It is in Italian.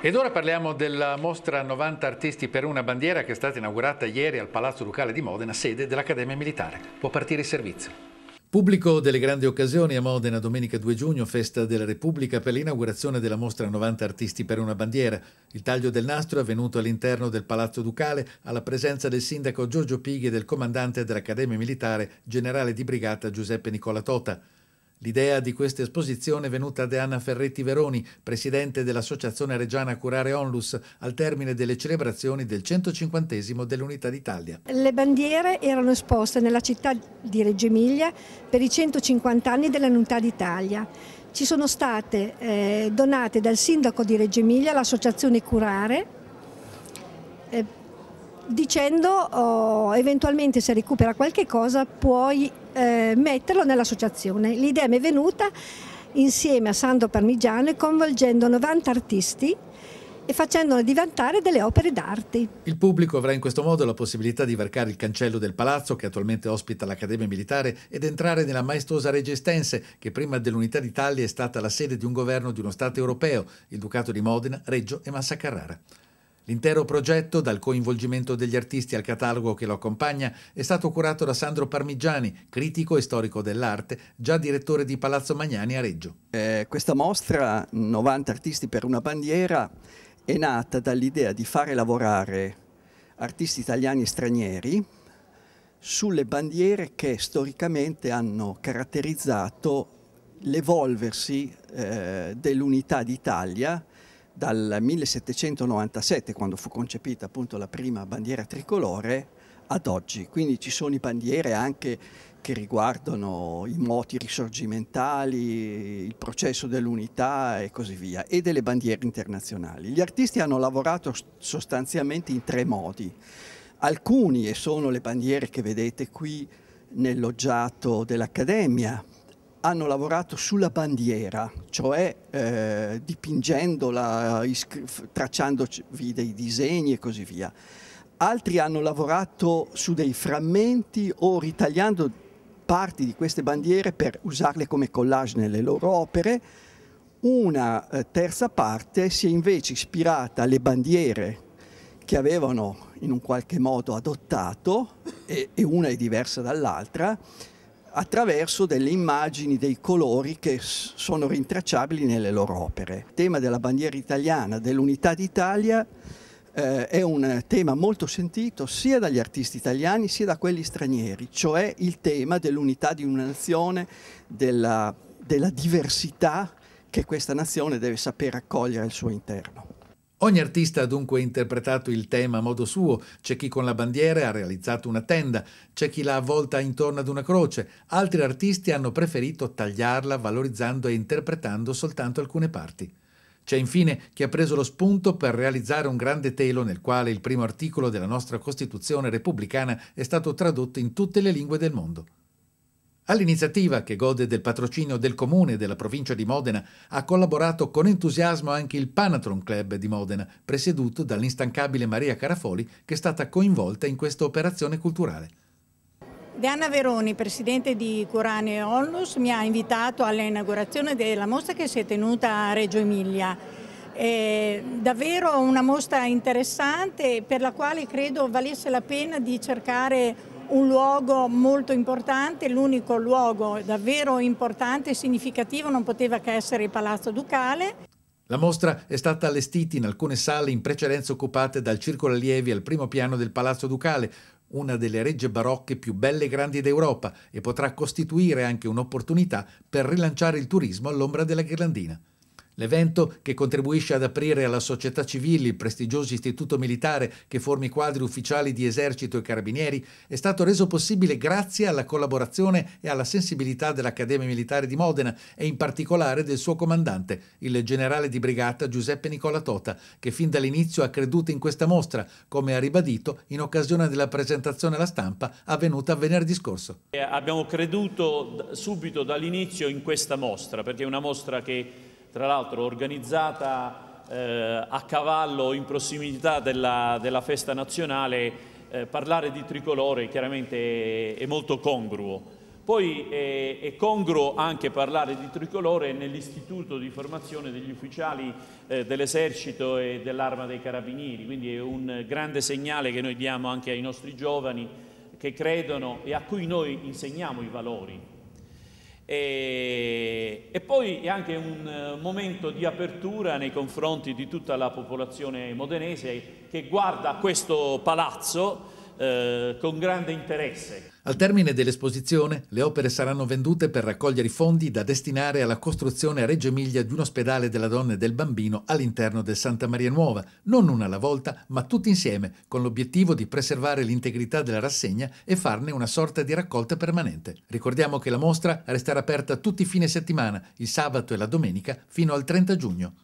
Ed ora parliamo della mostra 90 artisti per una bandiera che è stata inaugurata ieri al Palazzo Ducale di Modena, sede dell'Accademia Militare. Può partire il servizio. Pubblico delle grandi occasioni a Modena domenica 2 giugno, festa della Repubblica, per l'inaugurazione della mostra 90 artisti per una bandiera. Il taglio del nastro è avvenuto all'interno del Palazzo Ducale, alla presenza del sindaco Giorgio Pighi e del comandante dell'Accademia Militare, generale di brigata Giuseppe Nicola Tota. L'idea di questa esposizione è venuta da Anna Ferretti Veroni, presidente dell'Associazione Reggiana Curare Onlus, al termine delle celebrazioni del 150 dell'Unità d'Italia. Le bandiere erano esposte nella città di Reggio Emilia per i 150 anni dell'Unità d'Italia. Ci sono state eh, donate dal sindaco di Reggio Emilia all'Associazione Curare eh, dicendo oh, eventualmente se recupera qualche cosa puoi eh, metterlo nell'associazione. L'idea mi è venuta insieme a Sando Parmigiano e coinvolgendo 90 artisti e facendone diventare delle opere d'arte. Il pubblico avrà in questo modo la possibilità di varcare il cancello del palazzo che attualmente ospita l'Accademia Militare ed entrare nella maestosa Registense che prima dell'Unità d'Italia è stata la sede di un governo di uno Stato europeo, il Ducato di Modena, Reggio e Massa Carrara. L'intero progetto, dal coinvolgimento degli artisti al catalogo che lo accompagna, è stato curato da Sandro Parmigiani, critico e storico dell'arte, già direttore di Palazzo Magnani a Reggio. Eh, questa mostra, 90 artisti per una bandiera, è nata dall'idea di fare lavorare artisti italiani e stranieri sulle bandiere che storicamente hanno caratterizzato l'evolversi eh, dell'unità d'Italia dal 1797, quando fu concepita appunto la prima bandiera tricolore, ad oggi. Quindi ci sono i bandiere anche che riguardano i moti risorgimentali, il processo dell'unità e così via, e delle bandiere internazionali. Gli artisti hanno lavorato sostanzialmente in tre modi. Alcuni, e sono le bandiere che vedete qui nel loggiato dell'Accademia, hanno lavorato sulla bandiera, cioè eh, dipingendola, tracciandovi dei disegni e così via. Altri hanno lavorato su dei frammenti o ritagliando parti di queste bandiere per usarle come collage nelle loro opere. Una eh, terza parte si è invece ispirata alle bandiere che avevano in un qualche modo adottato, e, e una è diversa dall'altra, attraverso delle immagini, dei colori che sono rintracciabili nelle loro opere. Il tema della bandiera italiana, dell'unità d'Italia, eh, è un tema molto sentito sia dagli artisti italiani sia da quelli stranieri, cioè il tema dell'unità di una nazione, della, della diversità che questa nazione deve saper accogliere al suo interno. Ogni artista ha dunque interpretato il tema a modo suo, c'è chi con la bandiera ha realizzato una tenda, c'è chi l'ha avvolta intorno ad una croce, altri artisti hanno preferito tagliarla valorizzando e interpretando soltanto alcune parti. C'è infine chi ha preso lo spunto per realizzare un grande telo nel quale il primo articolo della nostra Costituzione repubblicana è stato tradotto in tutte le lingue del mondo. All'iniziativa, che gode del patrocinio del comune e della provincia di Modena, ha collaborato con entusiasmo anche il Panatron Club di Modena, presieduto dall'instancabile Maria Carafoli, che è stata coinvolta in questa operazione culturale. Deanna Veroni, presidente di Curane Onlus, mi ha invitato all'inaugurazione della mostra che si è tenuta a Reggio Emilia. È davvero una mostra interessante per la quale credo valesse la pena di cercare un luogo molto importante, l'unico luogo davvero importante e significativo non poteva che essere il Palazzo Ducale. La mostra è stata allestita in alcune sale in precedenza occupate dal Circolo Allievi al primo piano del Palazzo Ducale, una delle regge barocche più belle e grandi d'Europa, e potrà costituire anche un'opportunità per rilanciare il turismo all'ombra della ghirlandina. L'evento, che contribuisce ad aprire alla società civile il prestigioso istituto militare che forma i quadri ufficiali di esercito e carabinieri, è stato reso possibile grazie alla collaborazione e alla sensibilità dell'Accademia Militare di Modena e in particolare del suo comandante, il generale di brigata Giuseppe Nicola Tota, che fin dall'inizio ha creduto in questa mostra, come ha ribadito in occasione della presentazione alla stampa avvenuta venerdì scorso. Eh, abbiamo creduto subito dall'inizio in questa mostra, perché è una mostra che tra l'altro organizzata eh, a cavallo in prossimità della, della festa nazionale, eh, parlare di tricolore chiaramente è, è molto congruo. Poi è, è, congruo anche parlare di tricolore nell'istituto di formazione degli ufficiali eh, dell'esercito e dell'arma dei carabinieri, quindi è un grande segnale che noi diamo anche ai nostri giovani che credono e a cui noi insegniamo i valori, e, e, poi è anche un eh, momento di apertura nei confronti di tutta la popolazione modenese che guarda questo palazzo eh, con grande interesse. Al termine dell'esposizione, le opere saranno vendute per raccogliere i fondi da destinare alla costruzione a Reggio Emilia di un ospedale della donna e del bambino all'interno del Santa Maria Nuova, non una alla volta, ma tutti insieme, con l'obiettivo di preservare l'integrità della rassegna e farne una sorta di raccolta permanente. Ricordiamo che la mostra resterà aperta tutti i fine settimana, il sabato e la domenica, fino al 30 giugno.